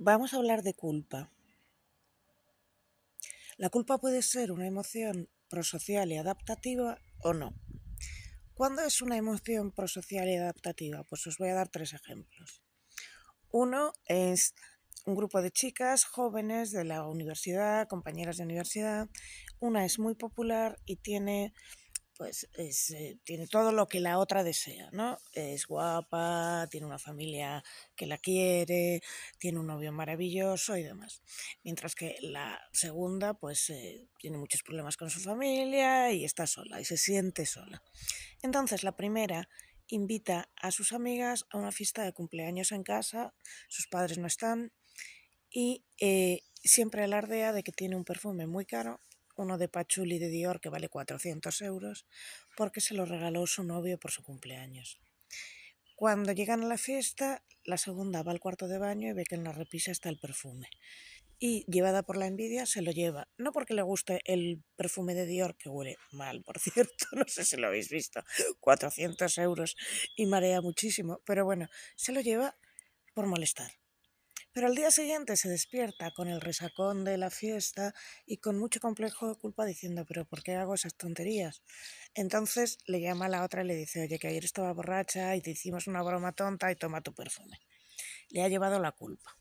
Vamos a hablar de culpa. La culpa puede ser una emoción prosocial y adaptativa o no. ¿Cuándo es una emoción prosocial y adaptativa? Pues os voy a dar tres ejemplos. Uno es un grupo de chicas jóvenes de la universidad, compañeras de universidad. Una es muy popular y tiene pues es, eh, tiene todo lo que la otra desea, ¿no? Es guapa, tiene una familia que la quiere, tiene un novio maravilloso y demás. Mientras que la segunda, pues eh, tiene muchos problemas con su familia y está sola y se siente sola. Entonces la primera invita a sus amigas a una fiesta de cumpleaños en casa, sus padres no están y eh, siempre alardea de que tiene un perfume muy caro uno de Pachuli de Dior que vale 400 euros, porque se lo regaló su novio por su cumpleaños. Cuando llegan a la fiesta, la segunda va al cuarto de baño y ve que en la repisa está el perfume. Y llevada por la envidia, se lo lleva. No porque le guste el perfume de Dior, que huele mal, por cierto, no sé si lo habéis visto, 400 euros y marea muchísimo, pero bueno, se lo lleva por molestar pero al día siguiente se despierta con el resacón de la fiesta y con mucho complejo de culpa diciendo, pero ¿por qué hago esas tonterías? Entonces le llama la otra y le dice, oye, que ayer estaba borracha y te hicimos una broma tonta y toma tu perfume. Le ha llevado la culpa.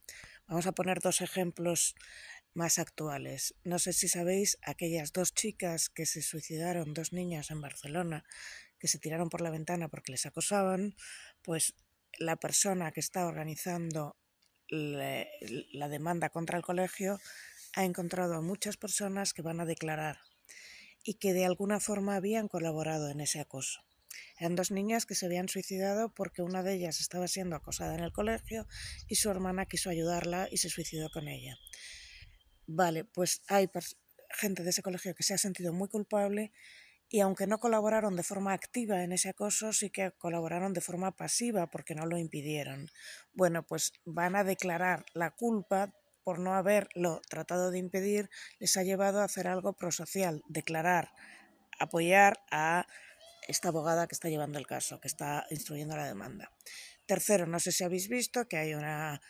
Vamos a poner dos ejemplos más actuales. No sé si sabéis aquellas dos chicas que se suicidaron, dos niñas en Barcelona, que se tiraron por la ventana porque les acosaban, pues la persona que está organizando la, demanda contra el colegio ha encontrado a muchas personas que van a declarar y que de alguna forma habían colaborado en ese acoso. Eran dos niñas que se habían suicidado porque una de ellas estaba siendo acosada en el colegio y su hermana quiso ayudarla y se suicidó con ella. Vale, pues hay gente de ese colegio que se ha sentido muy culpable y aunque no colaboraron de forma activa en ese acoso, sí que colaboraron de forma pasiva porque no lo impidieron. Bueno, pues van a declarar la culpa por no haberlo tratado de impedir, les ha llevado a hacer algo prosocial, declarar, apoyar a esta abogada que está llevando el caso, que está instruyendo la demanda. Tercero, no sé si habéis visto que hay una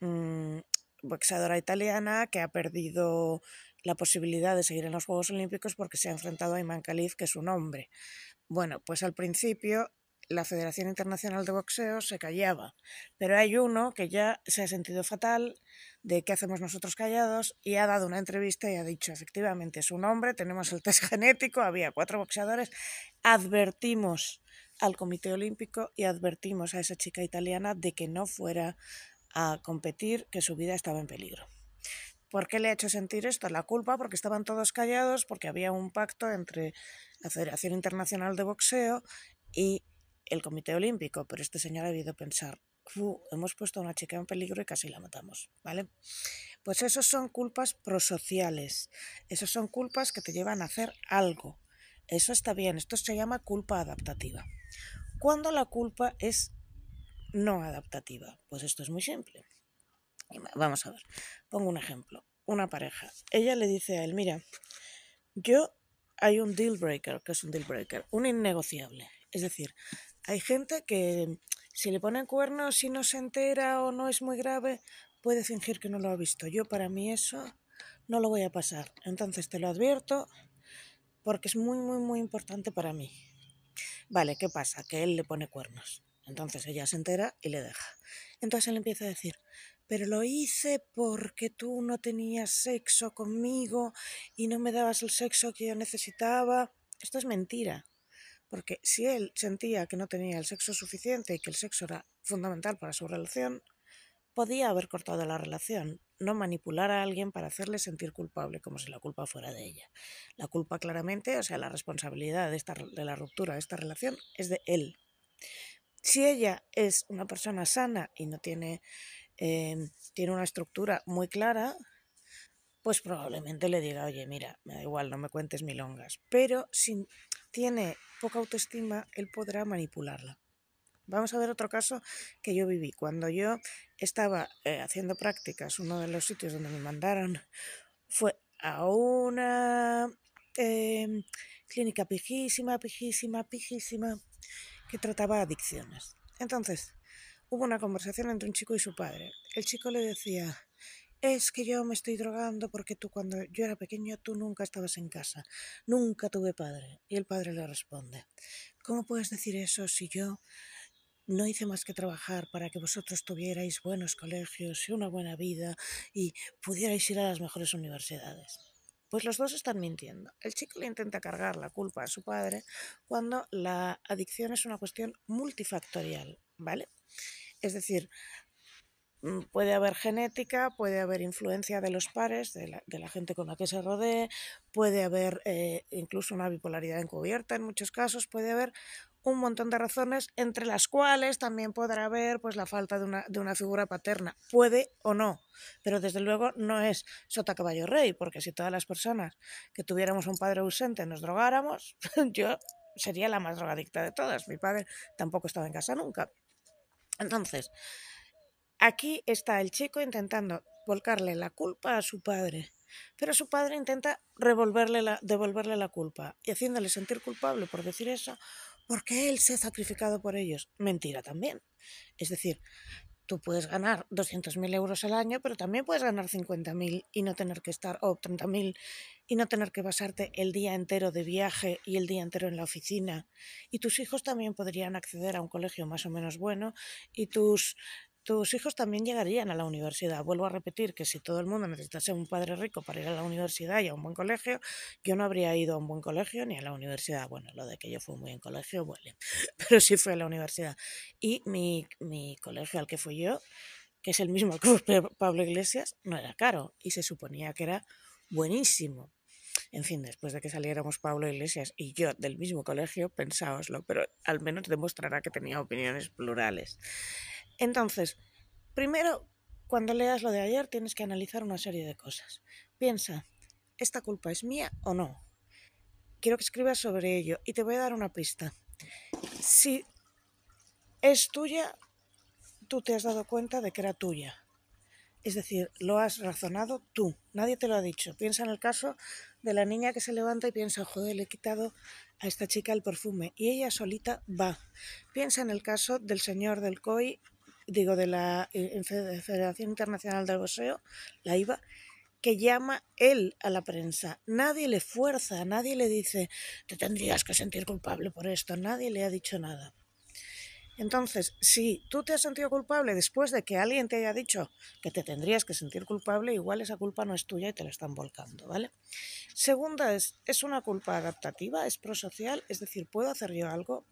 mm, boxeadora italiana que ha perdido la posibilidad de seguir en los Juegos Olímpicos porque se ha enfrentado a Iman Khalif, que es un hombre. Bueno, pues al principio la Federación Internacional de Boxeo se callaba, pero hay uno que ya se ha sentido fatal de qué hacemos nosotros callados y ha dado una entrevista y ha dicho, efectivamente, es un hombre, tenemos el test genético, había cuatro boxeadores, advertimos al Comité Olímpico y advertimos a esa chica italiana de que no fuera a competir, que su vida estaba en peligro. ¿Por qué le ha hecho sentir esto? La culpa porque estaban todos callados, porque había un pacto entre la Federación Internacional de Boxeo y el Comité Olímpico, pero este señor ha debido pensar, hemos puesto a una chica en peligro y casi la matamos, ¿vale? Pues esos son culpas prosociales, Esas son culpas que te llevan a hacer algo. Eso está bien, esto se llama culpa adaptativa. ¿Cuándo la culpa es no adaptativa? Pues esto es muy simple. Vamos a ver, pongo un ejemplo. Una pareja. Ella le dice a él, mira, yo hay un deal breaker, que es un deal breaker, un innegociable. Es decir, hay gente que si le ponen cuernos, si no se entera o no es muy grave, puede fingir que no lo ha visto. Yo para mí eso no lo voy a pasar. Entonces te lo advierto porque es muy, muy, muy importante para mí. Vale, ¿qué pasa? Que él le pone cuernos. Entonces ella se entera y le deja. Entonces él empieza a decir, pero lo hice porque tú no tenías sexo conmigo y no me dabas el sexo que yo necesitaba. Esto es mentira, porque si él sentía que no tenía el sexo suficiente y que el sexo era fundamental para su relación, podía haber cortado la relación, no manipular a alguien para hacerle sentir culpable, como si la culpa fuera de ella. La culpa claramente, o sea, la responsabilidad de, esta, de la ruptura de esta relación es de él. Si ella es una persona sana y no tiene Em, tiene una estructura muy clara, pues probablemente le diga, oye, mira, me da igual, no me cuentes milongas. Pero si tiene poca autoestima, él podrá manipularla. Vamos a ver otro caso que yo viví. Cuando yo estaba eh, haciendo prácticas, uno de los sitios donde me mandaron fue a una em, clínica pijísima, pijísima, pijísima, que trataba adicciones. Entonces, hubo una conversación entre un chico y su padre. El chico le decía, es que yo me estoy drogando porque tú cuando yo era pequeño tú nunca estabas en casa, nunca tuve padre. Y el padre le responde, ¿cómo puedes decir eso si yo no hice más que trabajar para que vosotros tuvierais buenos colegios y una buena vida y pudierais ir a las mejores universidades? Pues los dos están mintiendo. El chico le intenta cargar la culpa a su padre cuando la adicción es una cuestión multifactorial. ¿vale? Es decir, mm, puede haber genética, puede haber influencia de los pares, de la, gente con la que se rodee, puede haber eh, incluso una bipolaridad encubierta en muchos casos, puede haber un montón de razones, entre las cuales también podrá haber pues, la falta de una, de una figura paterna. Puede o no, pero desde luego no es sota caballo rey, porque si todas las personas que tuviéramos un padre ausente nos drogáramos, yo sería la más drogadicta de todas. Mi padre tampoco estaba en casa nunca, entonces, aquí está el chico intentando volcarle la culpa a su padre, pero su padre intenta revolverle la, devolverle la culpa y haciéndole sentir culpable por decir eso, porque él se ha sacrificado por ellos. Mentira también. Es decir, tú puedes ganar 200.000 euros al año, pero también puedes ganar 50.000 y no tener que estar, o 30.000 y no tener que basarte el día entero de viaje y el día entero en la oficina. Y tus hijos también podrían acceder a un colegio más o menos bueno y tus tus hijos también llegarían a la universidad. Vuelvo a repetir que si todo el mundo necesitase un padre rico para ir a la universidad y a un buen colegio, yo no habría ido a un buen colegio ni a la universidad. Bueno, lo de que yo fui muy en colegio huele, pero sí fui a la universidad. Y mi, colegio al que fui yo, que es el mismo que Pablo Iglesias, no era caro y se suponía que era buenísimo. En fin, después de que saliéramos Pablo Iglesias y yo del mismo colegio, pensáoslo, pero al menos demostrará que tenía opiniones plurales. Entonces, primero, cuando leas lo de ayer, tienes que analizar una serie de cosas. Piensa, ¿esta culpa es mía o no? Quiero que escribas sobre ello y te voy a dar una pista. Si es tuya, tú te has dado cuenta de que era tuya. Es decir, lo has razonado tú, nadie te lo ha dicho. Piensa en el caso de la niña que se levanta y piensa, joder, le he quitado a esta chica el perfume y ella solita va. Piensa en el caso del señor del COI digo, de la eh, Federación Internacional del Boseo, la IVA, que llama él a la prensa. Nadie le fuerza, nadie le dice, te tendrías que sentir culpable por esto, nadie le ha dicho nada. Entonces, si tú te has sentido culpable después de que alguien te haya dicho que te tendrías que sentir culpable, igual esa culpa no es tuya y te la están volcando, ¿vale? Segunda es, es una culpa adaptativa, es prosocial, es decir, ¿puedo hacer yo algo?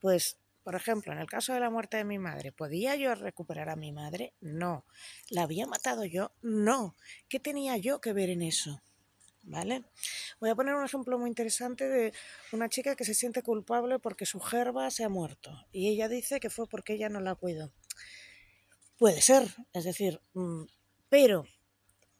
Pues por ejemplo, en el caso de la muerte de mi madre, ¿podía yo recuperar a mi madre? No. ¿La había matado yo? No. ¿Qué tenía yo que ver en eso? ¿Vale? Voy a poner un ejemplo muy interesante de una chica que se siente culpable porque su gerba se ha muerto y ella dice que fue porque ella no la cuidó. Puede ser, es decir, mm, pero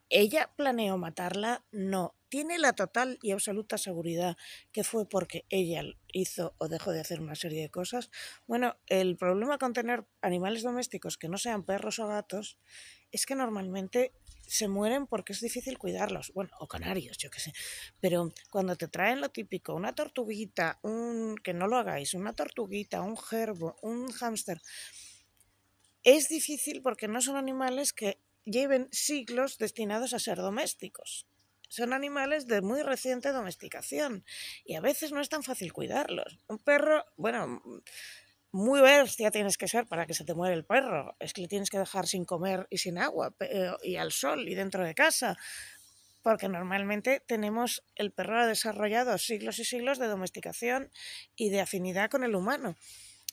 ¿ella planeó matarla? No tiene la total y absoluta seguridad que fue porque ella hizo o dejó de hacer una serie de cosas. Bueno, el problema con tener animales domésticos que no sean perros o gatos es que normalmente se mueren porque es difícil cuidarlos. Bueno, o canarios, yo qué sé. Pero cuando te traen lo típico, una tortuguita, un que no lo hagáis, una tortuguita, un gerbo, un hámster, es difícil porque no son animales que lleven siglos destinados a ser domésticos son animales de muy reciente domesticación y a veces no es tan fácil cuidarlos. Un perro, bueno, muy bestia tienes que ser para que se te muera el perro. Es que le tienes que dejar sin comer y sin agua y al sol y dentro de casa. Porque normalmente tenemos el perro desarrollado siglos y siglos de domesticación y de afinidad con el humano.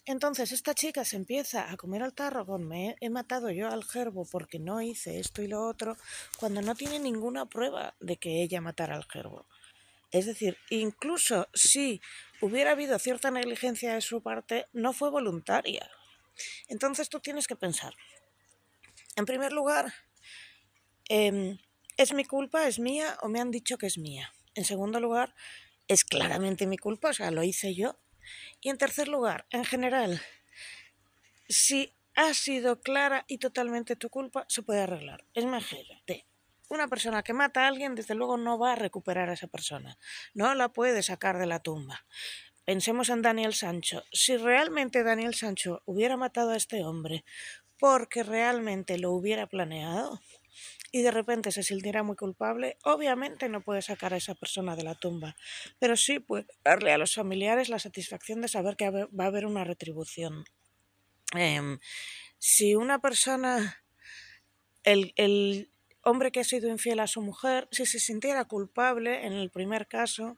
Entonces esta chica se empieza a comer al tarro con me he matado yo al gerbo porque no hice esto y lo otro, cuando no tiene ninguna prueba de que ella matara al gerbo. Es decir, incluso si hubiera habido cierta negligencia de su parte, no fue voluntaria. Entonces tú tienes que pensar, en primer lugar, em, ¿es mi culpa, es mía o me han dicho que es mía? En segundo lugar, es claramente mi culpa, o sea, lo hice yo, y en tercer lugar, en general, si ha sido clara y totalmente tu culpa, se puede arreglar. Es imagínate, una persona que mata a alguien, desde luego no va a recuperar a esa persona, no la puede sacar de la tumba. Pensemos en Daniel Sancho. Si realmente Daniel Sancho hubiera matado a este hombre porque realmente lo hubiera planeado, y de repente se sintiera muy culpable, obviamente no puede sacar a esa persona de la tumba, pero sí puede darle a los familiares la satisfacción de saber que va a haber una retribución. Em, si una persona, el, el hombre que ha sido infiel a su mujer, si se sintiera culpable en el primer caso,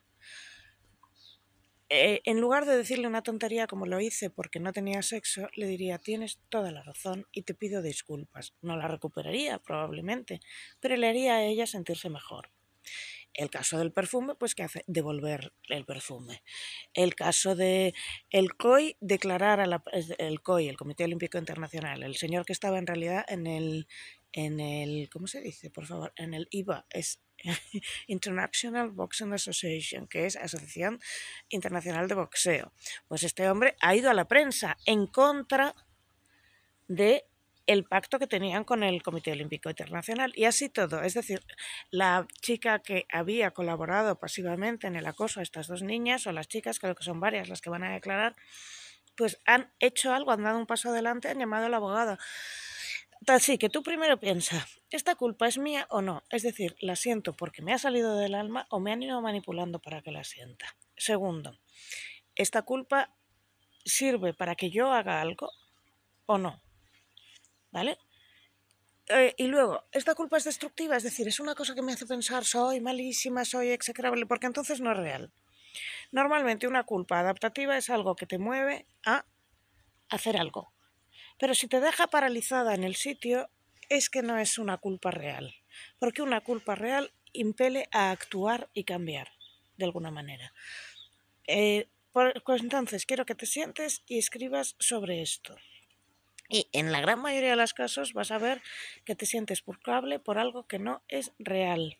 eh, en lugar de decirle una tontería como lo hice porque no tenía sexo, le diría tienes toda la razón y te pido disculpas. No la recuperaría probablemente, pero le haría a ella sentirse mejor. El caso del perfume, pues que hace devolver el perfume. El caso de el COI declarar a el COI, el Comité Olímpico Internacional, el señor que estaba en realidad en el en el ¿cómo se dice? Por favor, en el IVA es International Boxing Association, que es Asociación Internacional de Boxeo. Pues este hombre ha ido a la prensa en contra de el pacto que tenían con el Comité Olímpico Internacional y así todo. Es decir, la chica que había colaborado pasivamente en el acoso a estas dos niñas, o las chicas, creo que son varias las que van a declarar, pues han hecho algo, han dado un paso adelante, han llamado al abogado. abogada Así que tú primero piensa, ¿esta culpa es mía o no? Es decir, ¿la siento porque me ha salido del alma o me han ido manipulando para que la sienta? Segundo, ¿esta culpa sirve para que yo haga algo o no? ¿Vale? Eh, y luego, esta culpa es destructiva, es decir, es una cosa que me hace pensar, soy malísima, soy execrable, porque entonces no es real. Normalmente una culpa adaptativa es algo que te mueve a hacer algo, pero si te deja paralizada en el sitio, es que no es una culpa real, porque una culpa real impele a actuar y cambiar, de alguna manera. Eh, pues entonces, quiero que te sientes y escribas sobre esto. Y en la gran mayoría de los casos vas a ver que te sientes culpable por algo que no es real,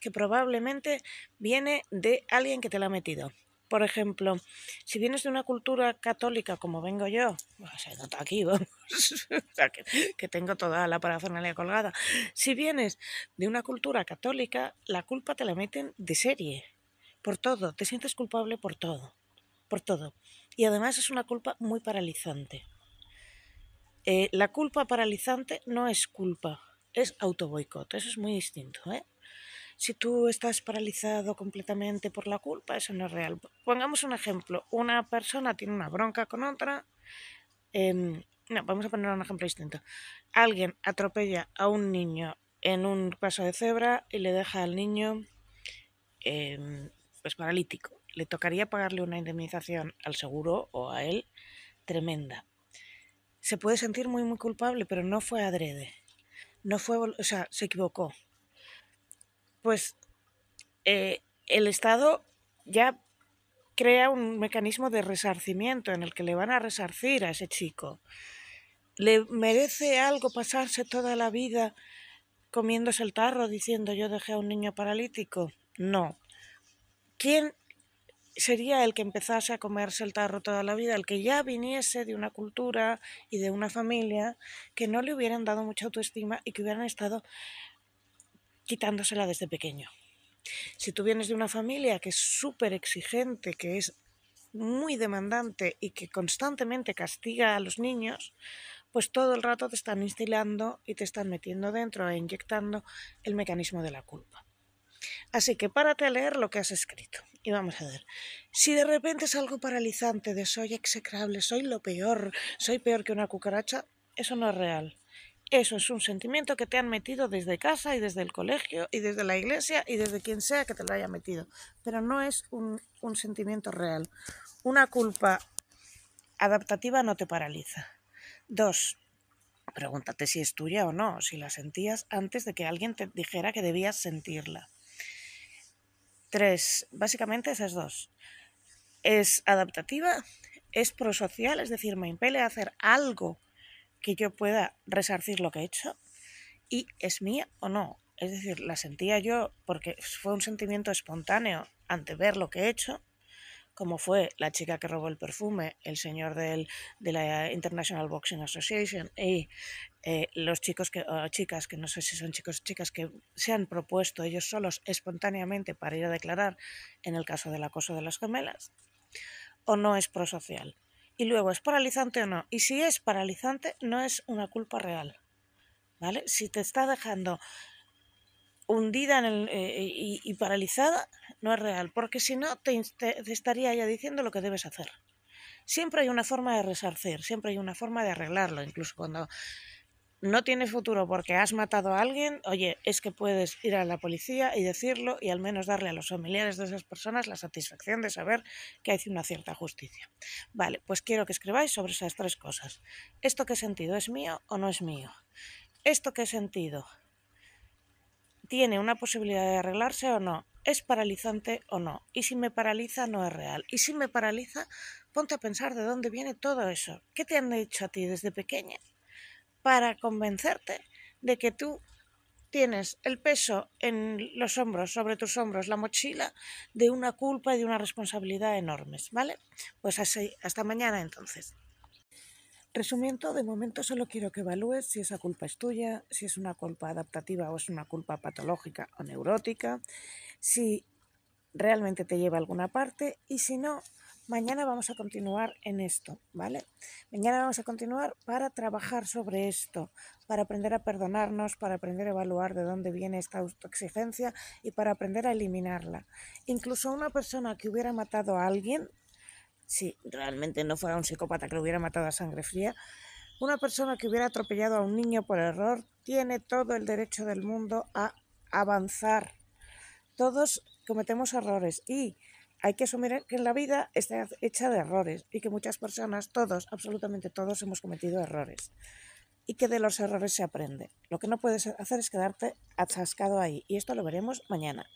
que probablemente viene de alguien que te la ha metido. Por ejemplo, si vienes de una cultura católica como vengo yo, se nota aquí, que, tengo toda la parafernalia colgada. Si vienes de una cultura católica, la culpa te la meten de serie, por todo, te sientes culpable por todo, por todo. Y además es una culpa muy paralizante. Eh, la culpa paralizante no es culpa, es autoboicot, eso es muy distinto, ¿eh? si tú estás paralizado completamente por la culpa, eso no es real. Pongamos un ejemplo, una persona tiene una bronca con otra, em, no, vamos a poner un ejemplo distinto. Alguien atropella a un niño en un paso de cebra y le deja al niño em, pues paralítico. Le tocaría pagarle una indemnización al seguro o a él tremenda. Se puede sentir muy muy culpable, pero no fue adrede. No fue, o sea, se equivocó pues eh, el Estado ya crea un mecanismo de resarcimiento en el que le van a resarcir a ese chico. ¿Le merece algo pasarse toda la vida comiéndose el tarro diciendo yo dejé a un niño paralítico? No. ¿Quién sería el que empezase a comerse el tarro toda la vida, el que ya viniese de una cultura y de una familia que no le hubieran dado mucha autoestima y que hubieran estado quitándosela desde pequeño. Si tú vienes de una familia que es súper exigente, que es muy demandante y que constantemente castiga a los niños, pues todo el rato te están instilando y te están metiendo dentro e inyectando el mecanismo de la culpa. Así que párate a leer lo que has escrito y vamos a ver. Si de repente es algo paralizante de soy execrable, soy lo peor, soy peor que una cucaracha, eso no es real. Eso es un sentimiento que te han metido desde casa y desde el colegio y desde la iglesia y desde quien sea que te lo haya metido. Pero no es un, sentimiento real. Una culpa adaptativa no te paraliza. Dos, pregúntate si es tuya o no, si la sentías antes de que alguien te dijera que debías sentirla. Tres, básicamente esas dos. Es adaptativa, es prosocial, es decir, me impele a hacer algo que yo pueda resarcir lo que he hecho y es mía o no. Es decir, la sentía yo porque fue un sentimiento espontáneo ante ver lo que he hecho, como fue la chica que robó el perfume, el señor del, de la International Boxing Association y eh, los chicos que, o chicas, que no sé si son chicos o chicas, que se han propuesto ellos solos espontáneamente para ir a declarar en el caso del acoso de las gemelas, o no es prosocial. Y luego, ¿es paralizante o no? Y si es paralizante, no es una culpa real. ¿Vale? Si te está dejando hundida en el, eh, eh, y, paralizada, no es real, porque si no, te, te estaría ya diciendo lo que debes hacer siempre hay una forma de resarcir, siempre hay una forma de arreglarlo, incluso cuando no tiene futuro porque has matado a alguien, oye, es que puedes ir a la policía y decirlo y al menos darle a los familiares de esas personas la satisfacción de saber que hay una cierta justicia. Vale, pues quiero que escribáis sobre esas tres cosas. ¿Esto que he sentido es mío o no es mío? ¿Esto que he sentido tiene una posibilidad de arreglarse o no? ¿Es paralizante o no? Y si me paraliza, no es real. Y si me paraliza, ponte a pensar de dónde viene todo eso. ¿Qué te han hecho a ti desde pequeña? para convencerte de que tú tienes el peso en los hombros, sobre tus hombros, la mochila de una culpa y de una responsabilidad enormes, ¿vale? Pues hasta mañana entonces. Resumiendo, de momento solo quiero que evalúes si esa culpa es tuya, si es una culpa adaptativa o es una culpa patológica o neurótica, si realmente te lleva a alguna parte y si no, Mañana vamos a continuar en esto, ¿vale? Mañana vamos a continuar para trabajar sobre esto, para aprender a perdonarnos, para aprender a evaluar de dónde viene esta autoexigencia y para aprender a eliminarla. Incluso una persona que hubiera matado a alguien, si realmente no fuera un psicópata que lo hubiera matado a sangre fría, una persona que hubiera atropellado a un niño por error tiene todo el derecho del mundo a avanzar. Todos cometemos errores y hay que asumir que en la vida está hecha de errores y que muchas personas, todos, absolutamente todos, hemos cometido errores y que de los errores se aprende. Lo que no puedes hacer es quedarte atascado ahí y esto lo veremos mañana.